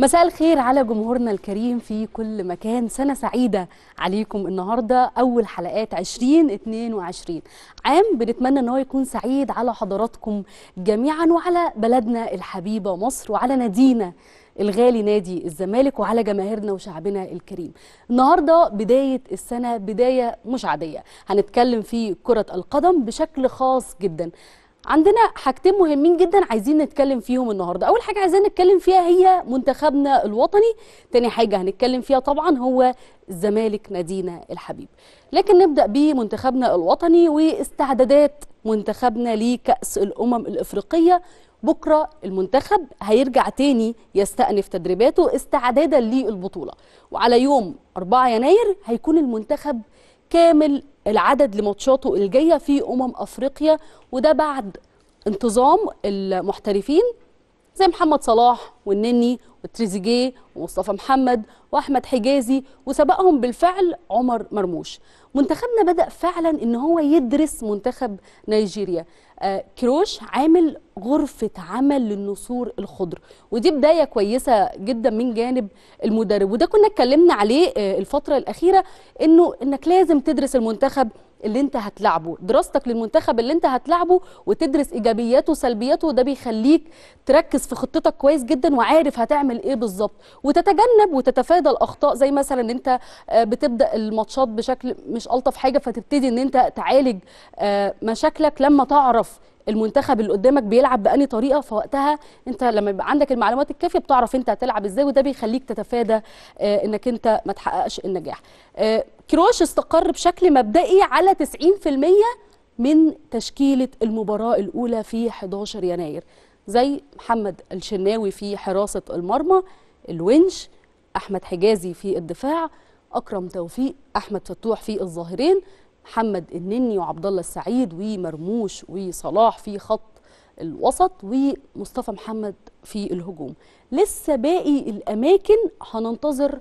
مساء الخير على جمهورنا الكريم في كل مكان سنة سعيدة عليكم النهاردة أول حلقات 2022 عام بنتمنى أنه يكون سعيد على حضراتكم جميعا وعلى بلدنا الحبيبة مصر وعلى نادينا الغالي نادي الزمالك وعلى جماهيرنا وشعبنا الكريم النهارده بدايه السنه بدايه مش عاديه هنتكلم في كره القدم بشكل خاص جدا عندنا حاجتين مهمين جدا عايزين نتكلم فيهم النهارده اول حاجه عايزين نتكلم فيها هي منتخبنا الوطني تاني حاجه هنتكلم فيها طبعا هو الزمالك نادينا الحبيب لكن نبدا بمنتخبنا الوطني واستعدادات منتخبنا لكاس الامم الافريقيه بكره المنتخب هيرجع تاني يستأنف تدريباته استعدادا للبطوله وعلى يوم 4 يناير هيكون المنتخب كامل العدد لماتشاته الجايه في امم افريقيا وده بعد انتظام المحترفين زي محمد صلاح والنني وتريزيجيه ومصطفى محمد واحمد حجازي وسبقهم بالفعل عمر مرموش منتخبنا بدا فعلا ان هو يدرس منتخب نيجيريا آه كروش عامل غرفه عمل للنسور الخضر ودي بدايه كويسه جدا من جانب المدرب وده كنا اتكلمنا عليه آه الفتره الاخيره انه انك لازم تدرس المنتخب اللي انت هتلعبه دراستك للمنتخب اللي انت هتلعبه وتدرس ايجابياته وسلبياته وده بيخليك تركز في خطتك كويس جدا وعارف هتعمل ايه بالظبط وتتجنب وتتفادى الاخطاء زي مثلا ان انت آه، بتبدا الماتشات بشكل مش الطف حاجه فتبتدي ان انت تعالج آه، مشاكلك لما تعرف المنتخب اللي قدامك بيلعب بأني طريقه فوقتها انت لما يبقى عندك المعلومات الكافيه بتعرف انت هتلعب ازاي وده بيخليك تتفادى آه، انك انت ما تحققش النجاح كروش استقر بشكل مبدئي على 90% من تشكيلة المباراة الأولى في 11 يناير زي محمد الشناوي في حراسة المرمى الونش أحمد حجازي في الدفاع أكرم توفيق أحمد فتوح في الظاهرين محمد النني وعبد الله السعيد ومرموش وصلاح في خط الوسط ومصطفى محمد في الهجوم لسه باقي الأماكن هننتظر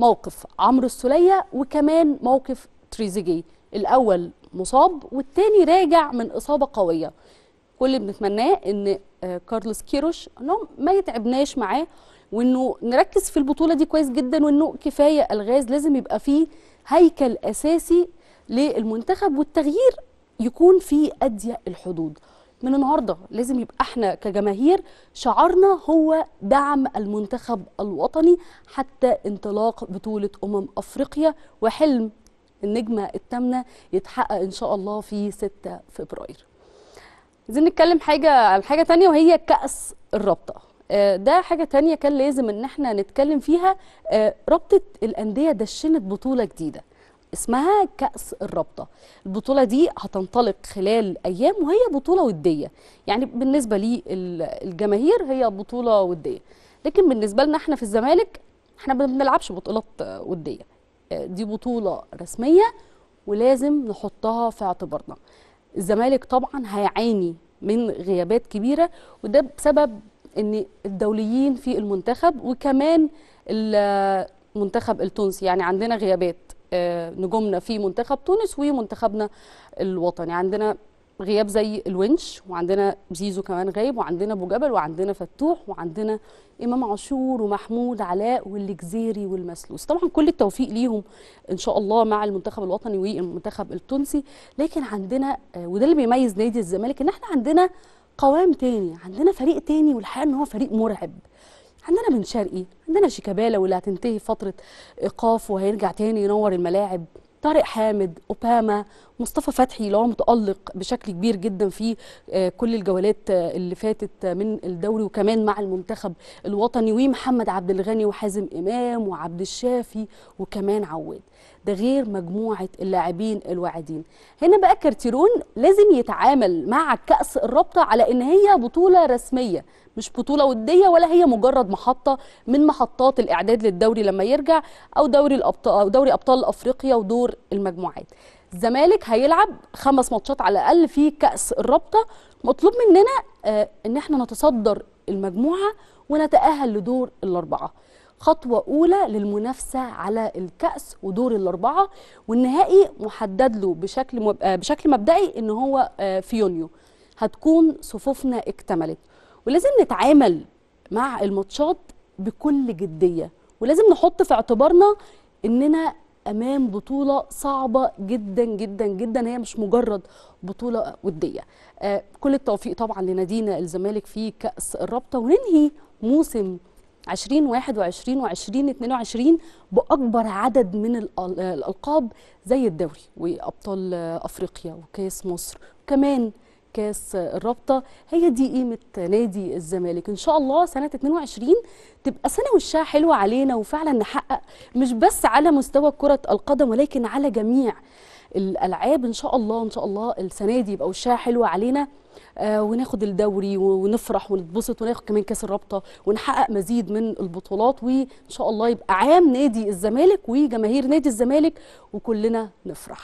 موقف عمرو السوليه وكمان موقف تريزيجيه الاول مصاب والتاني راجع من اصابه قويه كل اللي بنتمناه ان آه، كارلوس كيروش انه ما يتعبناش معاه وانه نركز في البطوله دي كويس جدا وانه كفايه الغاز لازم يبقى فيه هيكل اساسي للمنتخب والتغيير يكون في اضيق الحدود من النهارده لازم يبقى احنا كجماهير شعارنا هو دعم المنتخب الوطني حتى انطلاق بطوله امم افريقيا وحلم النجمه الثامنه يتحقق ان شاء الله في 6 فبراير. عايزين نتكلم حاجه عن حاجه ثانيه وهي كاس الرابطه. آه، ده حاجه تانية كان لازم ان احنا نتكلم فيها آه، رابطه الانديه دشنت بطوله جديده اسمها كأس الرابطة البطولة دي هتنطلق خلال أيام وهي بطولة ودية يعني بالنسبة للجماهير هي بطولة ودية لكن بالنسبة لنا احنا في الزمالك احنا ما بنلعبش بطولات ودية دي بطولة رسمية ولازم نحطها في اعتبارنا الزمالك طبعا هيعاني من غيابات كبيرة وده بسبب ان الدوليين في المنتخب وكمان المنتخب التونسي يعني عندنا غيابات نجومنا في منتخب تونس ومنتخبنا الوطني عندنا غياب زي الونش وعندنا زيزو كمان غايب وعندنا ابو جبل وعندنا فتوح وعندنا امام عاشور ومحمود علاء والجزيري والمسلوس طبعا كل التوفيق ليهم ان شاء الله مع المنتخب الوطني والمنتخب التونسي لكن عندنا وده اللي بيميز نادي الزمالك ان احنا عندنا قوام تاني عندنا فريق تاني والحقيقه ان هو فريق مرعب عندنا بن شرقي عندنا شيكابالا واللي هتنتهي فتره ايقاف وهيرجع تاني ينور الملاعب طارق حامد أوباما مصطفى فتحي اللي هو متألق بشكل كبير جدا في آه، كل الجولات آه، اللي فاتت آه، من الدوري وكمان مع المنتخب الوطني ومحمد عبد الغني وحازم إمام وعبد الشافي وكمان عواد ده غير مجموعة اللاعبين الواعدين هنا بقى كارتيرون لازم يتعامل مع كأس الرابطة على إن هي بطولة رسمية مش بطولة ودية ولا هي مجرد محطة من محطات الإعداد للدوري لما يرجع أو دوري الأبطال أو دوري أبطال أفريقيا ودور دور المجموعات الزمالك هيلعب خمس ماتشات على الاقل في كاس الرابطه مطلوب مننا آه، ان احنا نتصدر المجموعه ونتاهل لدور الاربعه خطوة أولى للمنافسة على الكأس ودور الأربعة والنهائي محدد له بشكل آه، بشكل مبدئي إن هو آه، في يونيو هتكون صفوفنا اكتملت ولازم نتعامل مع الماتشات بكل جدية ولازم نحط في اعتبارنا إننا امام بطوله صعبه جدا جدا جدا هي مش مجرد بطوله وديه آه كل التوفيق طبعا لنادينا الزمالك في كاس الرابطه وننهي موسم 2021 و2022 باكبر عدد من آه، الالقاب زي الدوري وابطال آه، افريقيا وكاس مصر وكمان كاس الرابطه هي دي قيمه نادي الزمالك ان شاء الله سنه 22 تبقى سنه وشها حلوه علينا وفعلا نحقق مش بس على مستوى كره القدم ولكن على جميع الالعاب ان شاء الله ان شاء الله السنه دي يبقى وشها حلوه علينا آه وناخد الدوري ونفرح ونتبسط وناخد كمان كاس الرابطه ونحقق مزيد من البطولات وان شاء الله يبقى عام نادي الزمالك وجماهير نادي الزمالك وكلنا نفرح